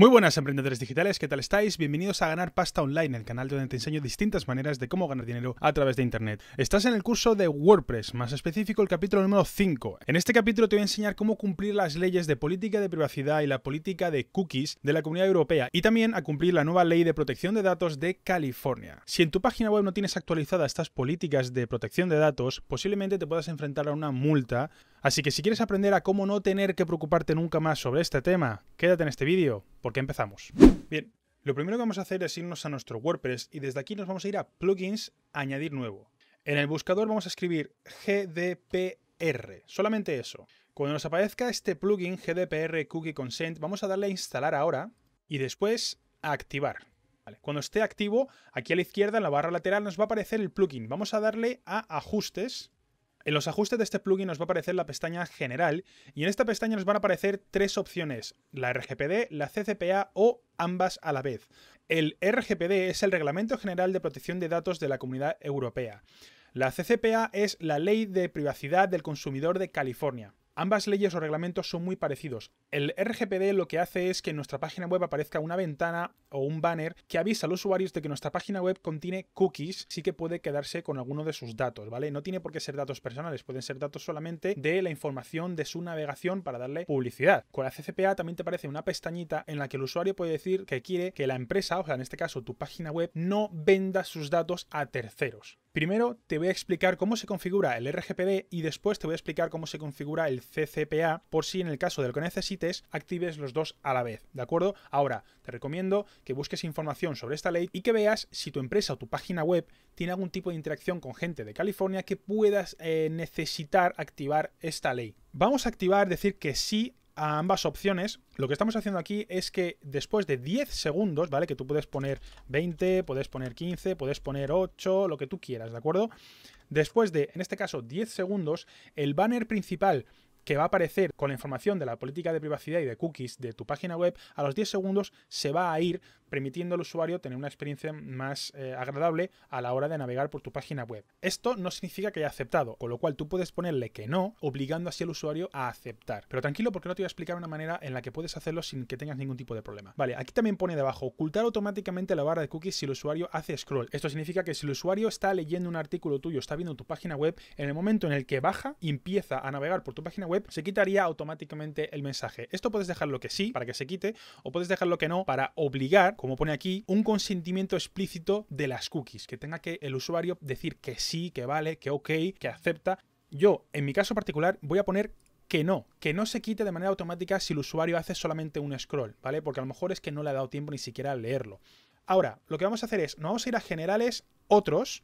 Muy buenas emprendedores digitales, ¿qué tal estáis? Bienvenidos a Ganar Pasta Online, el canal donde te enseño distintas maneras de cómo ganar dinero a través de Internet. Estás en el curso de WordPress, más específico el capítulo número 5. En este capítulo te voy a enseñar cómo cumplir las leyes de política de privacidad y la política de cookies de la Comunidad Europea y también a cumplir la nueva ley de protección de datos de California. Si en tu página web no tienes actualizadas estas políticas de protección de datos, posiblemente te puedas enfrentar a una multa Así que si quieres aprender a cómo no tener que preocuparte nunca más sobre este tema, quédate en este vídeo, porque empezamos. Bien, lo primero que vamos a hacer es irnos a nuestro WordPress y desde aquí nos vamos a ir a Plugins, Añadir Nuevo. En el buscador vamos a escribir GDPR, solamente eso. Cuando nos aparezca este plugin GDPR Cookie Consent, vamos a darle a instalar ahora y después a activar. Cuando esté activo, aquí a la izquierda en la barra lateral nos va a aparecer el plugin. Vamos a darle a ajustes en los ajustes de este plugin nos va a aparecer la pestaña general y en esta pestaña nos van a aparecer tres opciones, la RGPD, la CCPA o ambas a la vez. El RGPD es el Reglamento General de Protección de Datos de la Comunidad Europea. La CCPA es la Ley de Privacidad del Consumidor de California. Ambas leyes o reglamentos son muy parecidos. El RGPD lo que hace es que en nuestra página web aparezca una ventana o un banner que avisa a los usuarios de que nuestra página web contiene cookies, sí que puede quedarse con alguno de sus datos, ¿vale? No tiene por qué ser datos personales, pueden ser datos solamente de la información de su navegación para darle publicidad. Con la CCPA también te aparece una pestañita en la que el usuario puede decir que quiere que la empresa, o sea, en este caso tu página web, no venda sus datos a terceros. Primero te voy a explicar cómo se configura el RGPD y después te voy a explicar cómo se configura el CCPA por si en el caso de lo que necesites actives los dos a la vez, ¿de acuerdo? Ahora, te recomiendo que busques información sobre esta ley y que veas si tu empresa o tu página web tiene algún tipo de interacción con gente de California que puedas eh, necesitar activar esta ley. Vamos a activar, decir que sí a ambas opciones, lo que estamos haciendo aquí es que después de 10 segundos, ¿vale? Que tú puedes poner 20, puedes poner 15, puedes poner 8, lo que tú quieras, ¿de acuerdo? Después de, en este caso, 10 segundos, el banner principal que va a aparecer con la información de la política de privacidad y de cookies de tu página web, a los 10 segundos se va a ir permitiendo al usuario tener una experiencia más eh, agradable a la hora de navegar por tu página web. Esto no significa que haya aceptado, con lo cual tú puedes ponerle que no, obligando así al usuario a aceptar. Pero tranquilo porque no te voy a explicar una manera en la que puedes hacerlo sin que tengas ningún tipo de problema. Vale, aquí también pone debajo ocultar automáticamente la barra de cookies si el usuario hace scroll. Esto significa que si el usuario está leyendo un artículo tuyo, está viendo tu página web, en el momento en el que baja y empieza a navegar por tu página web, se quitaría automáticamente el mensaje. Esto puedes dejarlo que sí, para que se quite, o puedes dejarlo que no, para obligar, como pone aquí, un consentimiento explícito de las cookies, que tenga que el usuario decir que sí, que vale, que ok, que acepta. Yo, en mi caso particular, voy a poner que no, que no se quite de manera automática si el usuario hace solamente un scroll, ¿vale? Porque a lo mejor es que no le ha dado tiempo ni siquiera a leerlo. Ahora, lo que vamos a hacer es, nos vamos a ir a generales, otros,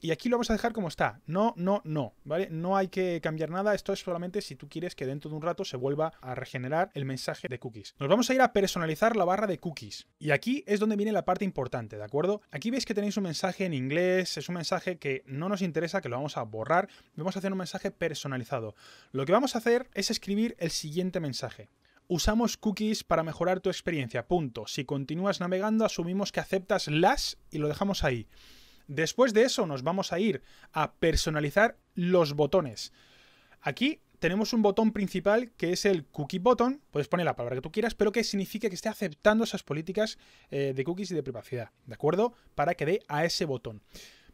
y aquí lo vamos a dejar como está. No, no, no, ¿vale? No hay que cambiar nada. Esto es solamente si tú quieres que dentro de un rato se vuelva a regenerar el mensaje de cookies. Nos vamos a ir a personalizar la barra de cookies. Y aquí es donde viene la parte importante, ¿de acuerdo? Aquí veis que tenéis un mensaje en inglés. Es un mensaje que no nos interesa, que lo vamos a borrar. Vamos a hacer un mensaje personalizado. Lo que vamos a hacer es escribir el siguiente mensaje. Usamos cookies para mejorar tu experiencia. Punto. Si continúas navegando, asumimos que aceptas las y lo dejamos ahí. Después de eso nos vamos a ir a personalizar los botones. Aquí tenemos un botón principal que es el cookie button, puedes poner la palabra que tú quieras, pero que signifique que esté aceptando esas políticas eh, de cookies y de privacidad, ¿de acuerdo? Para que dé a ese botón.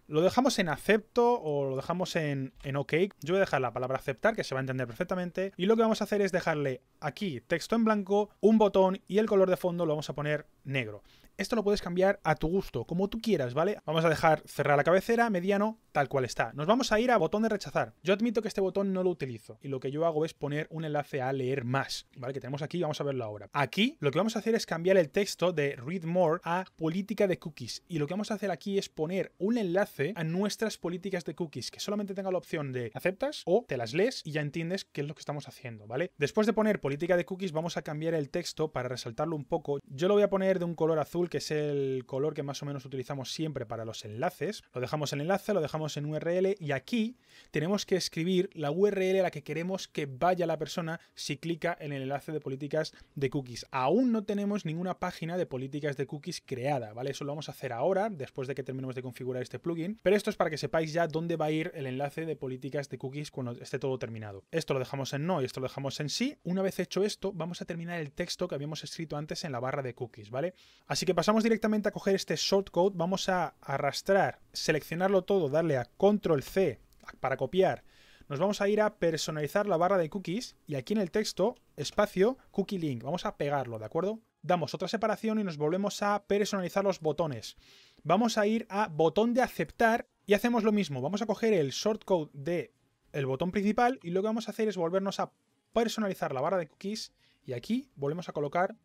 Lo dejamos en acepto o lo dejamos en, en OK. Yo voy a dejar la palabra aceptar, que se va a entender perfectamente. Y lo que vamos a hacer es dejarle aquí texto en blanco, un botón y el color de fondo lo vamos a poner negro. Esto lo puedes cambiar a tu gusto, como tú quieras, ¿vale? Vamos a dejar cerrar la cabecera, mediano, tal cual está. Nos vamos a ir a botón de rechazar. Yo admito que este botón no lo utilizo y lo que yo hago es poner un enlace a leer más, ¿vale? Que tenemos aquí, vamos a verlo ahora. Aquí lo que vamos a hacer es cambiar el texto de Read More a política de cookies y lo que vamos a hacer aquí es poner un enlace a nuestras políticas de cookies que solamente tenga la opción de aceptas o te las lees y ya entiendes qué es lo que estamos haciendo, ¿vale? Después de poner política de cookies vamos a cambiar el texto para resaltarlo un poco. Yo lo voy a poner de un color azul que es el color que más o menos utilizamos siempre para los enlaces. Lo dejamos en enlace, lo dejamos en URL y aquí tenemos que escribir la URL a la que queremos que vaya la persona si clica en el enlace de políticas de cookies. Aún no tenemos ninguna página de políticas de cookies creada, ¿vale? Eso lo vamos a hacer ahora, después de que terminemos de configurar este plugin. Pero esto es para que sepáis ya dónde va a ir el enlace de políticas de cookies cuando esté todo terminado. Esto lo dejamos en no y esto lo dejamos en sí. Una vez hecho esto, vamos a terminar el texto que habíamos escrito antes en la barra de cookies, ¿vale? Así que pasamos directamente a coger este shortcode, vamos a arrastrar, seleccionarlo todo, darle a control C para copiar. Nos vamos a ir a personalizar la barra de cookies y aquí en el texto, espacio, cookie link. Vamos a pegarlo, ¿de acuerdo? Damos otra separación y nos volvemos a personalizar los botones. Vamos a ir a botón de aceptar y hacemos lo mismo. Vamos a coger el shortcode de el botón principal y lo que vamos a hacer es volvernos a personalizar la barra de cookies y aquí volvemos a colocar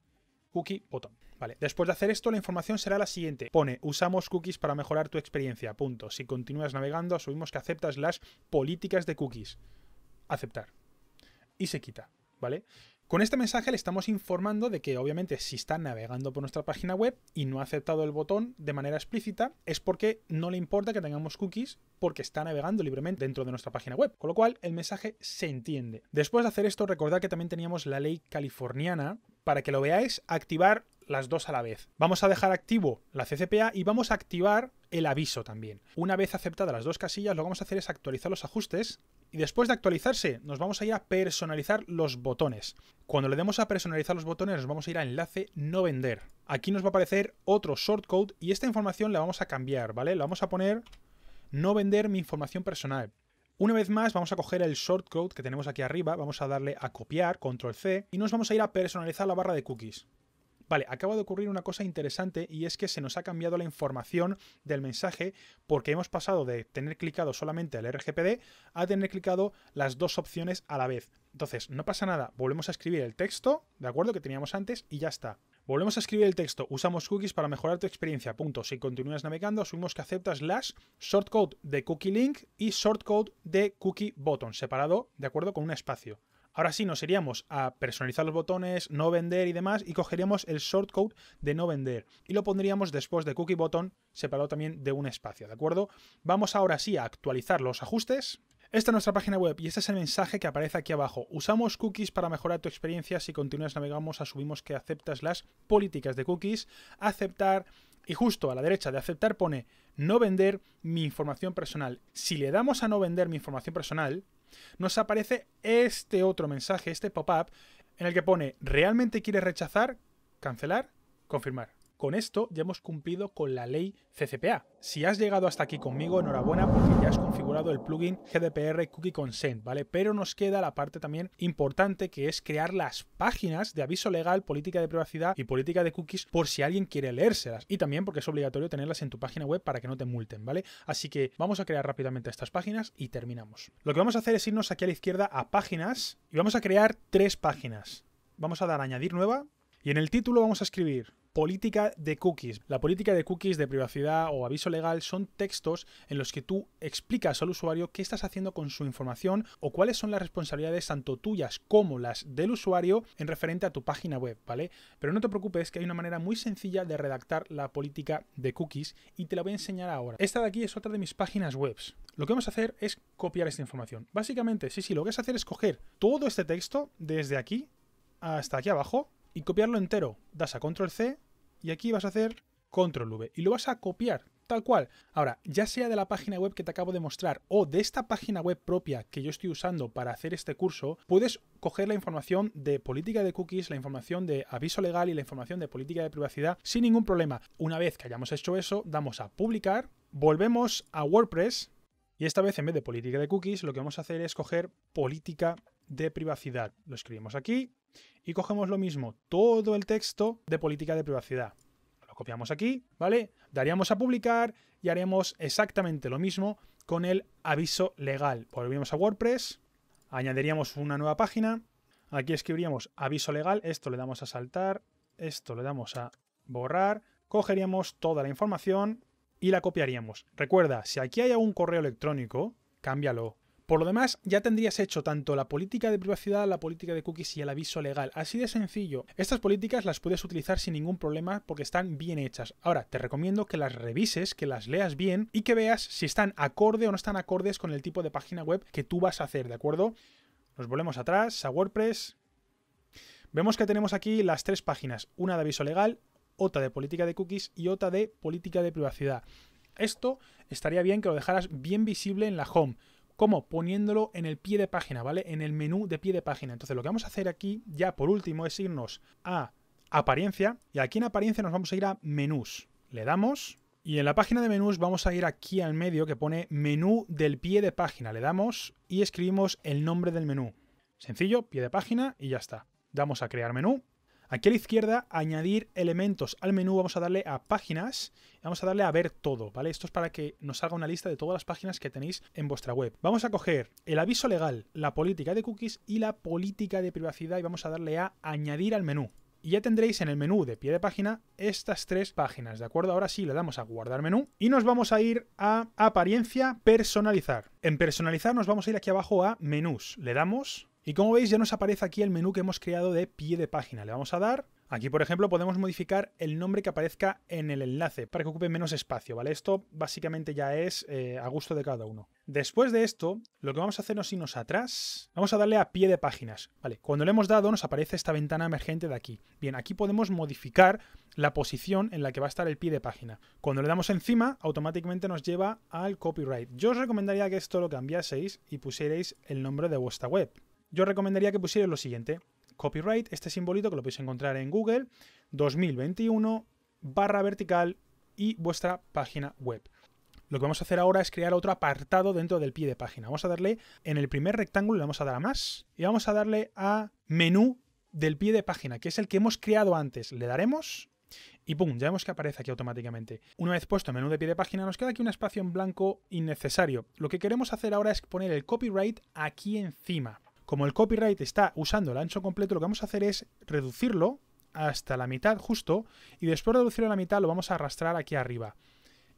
cookie botón. Vale, después de hacer esto, la información será la siguiente. Pone, usamos cookies para mejorar tu experiencia. Punto. Si continúas navegando, asumimos que aceptas las políticas de cookies. Aceptar. Y se quita, ¿vale? Con este mensaje le estamos informando de que obviamente si está navegando por nuestra página web y no ha aceptado el botón de manera explícita es porque no le importa que tengamos cookies porque está navegando libremente dentro de nuestra página web, con lo cual el mensaje se entiende. Después de hacer esto, recordad que también teníamos la ley californiana para que lo veáis activar las dos a la vez. Vamos a dejar activo la CCPA y vamos a activar el aviso también. Una vez aceptadas las dos casillas, lo que vamos a hacer es actualizar los ajustes y después de actualizarse, nos vamos a ir a personalizar los botones. Cuando le demos a personalizar los botones, nos vamos a ir a enlace no vender. Aquí nos va a aparecer otro shortcode y esta información la vamos a cambiar, ¿vale? La vamos a poner no vender mi información personal. Una vez más, vamos a coger el shortcode que tenemos aquí arriba, vamos a darle a copiar, control C, y nos vamos a ir a personalizar la barra de cookies. Vale, acaba de ocurrir una cosa interesante y es que se nos ha cambiado la información del mensaje porque hemos pasado de tener clicado solamente el RGPD a tener clicado las dos opciones a la vez. Entonces, no pasa nada, volvemos a escribir el texto, ¿de acuerdo? Que teníamos antes y ya está. Volvemos a escribir el texto. Usamos cookies para mejorar tu experiencia. Punto. Si continúas navegando, asumimos que aceptas las shortcode de cookie link y shortcode de cookie button, separado, ¿de acuerdo? Con un espacio. Ahora sí nos iríamos a personalizar los botones, no vender y demás, y cogeríamos el shortcode de no vender y lo pondríamos después de cookie button separado también de un espacio, ¿de acuerdo? Vamos ahora sí a actualizar los ajustes. Esta es nuestra página web y este es el mensaje que aparece aquí abajo. Usamos cookies para mejorar tu experiencia. Si continúas navegamos, asumimos que aceptas las políticas de cookies. Aceptar y justo a la derecha de aceptar pone no vender mi información personal. Si le damos a no vender mi información personal, nos aparece este otro mensaje, este pop-up, en el que pone, ¿realmente quieres rechazar? Cancelar, confirmar. Con esto ya hemos cumplido con la ley CCPA. Si has llegado hasta aquí conmigo, enhorabuena porque ya has configurado el plugin GDPR Cookie Consent, ¿vale? Pero nos queda la parte también importante que es crear las páginas de aviso legal, política de privacidad y política de cookies por si alguien quiere leérselas. Y también porque es obligatorio tenerlas en tu página web para que no te multen, ¿vale? Así que vamos a crear rápidamente estas páginas y terminamos. Lo que vamos a hacer es irnos aquí a la izquierda a páginas y vamos a crear tres páginas. Vamos a dar añadir nueva y en el título vamos a escribir política de cookies. La política de cookies de privacidad o aviso legal son textos en los que tú explicas al usuario qué estás haciendo con su información o cuáles son las responsabilidades tanto tuyas como las del usuario en referente a tu página web, ¿vale? Pero no te preocupes que hay una manera muy sencilla de redactar la política de cookies y te la voy a enseñar ahora. Esta de aquí es otra de mis páginas web. Lo que vamos a hacer es copiar esta información. Básicamente, sí, sí, lo que vas a hacer es coger todo este texto desde aquí hasta aquí abajo y copiarlo entero. Das a control C y aquí vas a hacer control V y lo vas a copiar tal cual. Ahora, ya sea de la página web que te acabo de mostrar o de esta página web propia que yo estoy usando para hacer este curso, puedes coger la información de política de cookies, la información de aviso legal y la información de política de privacidad sin ningún problema. Una vez que hayamos hecho eso, damos a publicar, volvemos a WordPress y esta vez en vez de política de cookies lo que vamos a hacer es coger política de privacidad. Lo escribimos aquí, y cogemos lo mismo, todo el texto de política de privacidad. Lo copiamos aquí, ¿vale? Daríamos a publicar y haremos exactamente lo mismo con el aviso legal. Volvemos a WordPress, añadiríamos una nueva página. Aquí escribiríamos aviso legal, esto le damos a saltar, esto le damos a borrar, cogeríamos toda la información y la copiaríamos. Recuerda, si aquí hay algún correo electrónico, cámbialo. Por lo demás, ya tendrías hecho tanto la política de privacidad, la política de cookies y el aviso legal. Así de sencillo. Estas políticas las puedes utilizar sin ningún problema porque están bien hechas. Ahora, te recomiendo que las revises, que las leas bien y que veas si están acorde o no están acordes con el tipo de página web que tú vas a hacer, ¿de acuerdo? Nos volvemos atrás a WordPress. Vemos que tenemos aquí las tres páginas, una de aviso legal, otra de política de cookies y otra de política de privacidad. Esto estaría bien que lo dejaras bien visible en la home. ¿Cómo? Poniéndolo en el pie de página, ¿vale? En el menú de pie de página. Entonces lo que vamos a hacer aquí, ya por último, es irnos a apariencia. Y aquí en apariencia nos vamos a ir a menús. Le damos y en la página de menús vamos a ir aquí al medio que pone menú del pie de página. Le damos y escribimos el nombre del menú. Sencillo, pie de página y ya está. Damos a crear menú Aquí a la izquierda, añadir elementos al menú, vamos a darle a páginas, vamos a darle a ver todo, ¿vale? Esto es para que nos haga una lista de todas las páginas que tenéis en vuestra web. Vamos a coger el aviso legal, la política de cookies y la política de privacidad y vamos a darle a añadir al menú. Y ya tendréis en el menú de pie de página estas tres páginas, ¿de acuerdo? Ahora sí le damos a guardar menú y nos vamos a ir a apariencia personalizar. En personalizar nos vamos a ir aquí abajo a menús, le damos y como veis ya nos aparece aquí el menú que hemos creado de pie de página. Le vamos a dar Aquí, por ejemplo, podemos modificar el nombre que aparezca en el enlace para que ocupe menos espacio, ¿vale? Esto básicamente ya es eh, a gusto de cada uno. Después de esto, lo que vamos a hacer es irnos atrás. Vamos a darle a pie de páginas, ¿vale? Cuando le hemos dado nos aparece esta ventana emergente de aquí. Bien, aquí podemos modificar la posición en la que va a estar el pie de página. Cuando le damos encima, automáticamente nos lleva al copyright. Yo os recomendaría que esto lo cambiaseis y pusierais el nombre de vuestra web yo recomendaría que pusierais lo siguiente. Copyright, este simbolito que lo podéis encontrar en Google, 2021 barra vertical y vuestra página web. Lo que vamos a hacer ahora es crear otro apartado dentro del pie de página. Vamos a darle en el primer rectángulo, le vamos a dar a más y vamos a darle a menú del pie de página, que es el que hemos creado antes. Le daremos y ¡pum! Ya vemos que aparece aquí automáticamente. Una vez puesto el menú de pie de página, nos queda aquí un espacio en blanco innecesario. Lo que queremos hacer ahora es poner el copyright aquí encima. Como el copyright está usando el ancho completo, lo que vamos a hacer es reducirlo hasta la mitad justo y después de reducirlo a la mitad lo vamos a arrastrar aquí arriba.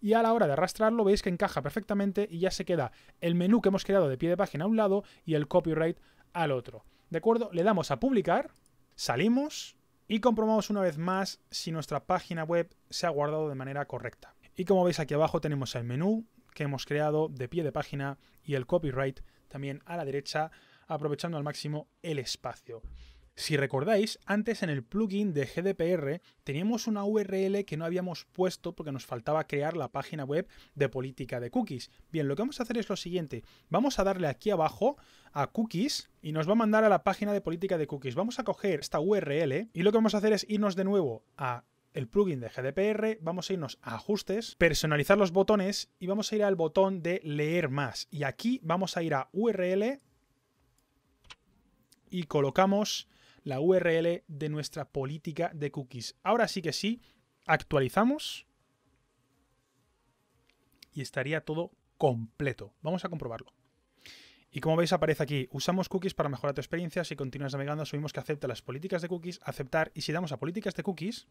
Y a la hora de arrastrarlo veis que encaja perfectamente y ya se queda el menú que hemos creado de pie de página a un lado y el copyright al otro. ¿De acuerdo? Le damos a publicar, salimos y comprobamos una vez más si nuestra página web se ha guardado de manera correcta. Y como veis aquí abajo tenemos el menú que hemos creado de pie de página y el copyright también a la derecha aprovechando al máximo el espacio. Si recordáis, antes en el plugin de GDPR teníamos una URL que no habíamos puesto porque nos faltaba crear la página web de política de cookies. Bien, lo que vamos a hacer es lo siguiente. Vamos a darle aquí abajo a cookies y nos va a mandar a la página de política de cookies. Vamos a coger esta URL y lo que vamos a hacer es irnos de nuevo a el plugin de GDPR, vamos a irnos a ajustes, personalizar los botones y vamos a ir al botón de leer más. Y aquí vamos a ir a URL y colocamos la URL de nuestra política de cookies. Ahora sí que sí, actualizamos y estaría todo completo. Vamos a comprobarlo. Y como veis aparece aquí, usamos cookies para mejorar tu experiencia. Si continúas navegando, subimos que acepta las políticas de cookies, aceptar. Y si damos a políticas de cookies,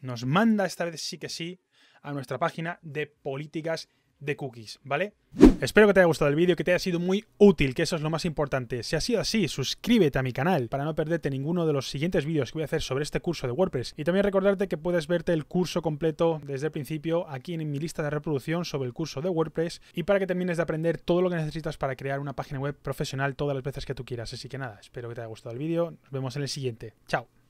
nos manda esta vez sí que sí a nuestra página de políticas de cookies, ¿vale? Espero que te haya gustado el vídeo, que te haya sido muy útil, que eso es lo más importante. Si ha sido así, suscríbete a mi canal para no perderte ninguno de los siguientes vídeos que voy a hacer sobre este curso de WordPress. Y también recordarte que puedes verte el curso completo desde el principio aquí en mi lista de reproducción sobre el curso de WordPress y para que termines de aprender todo lo que necesitas para crear una página web profesional todas las veces que tú quieras. Así que nada, espero que te haya gustado el vídeo. Nos vemos en el siguiente. Chao.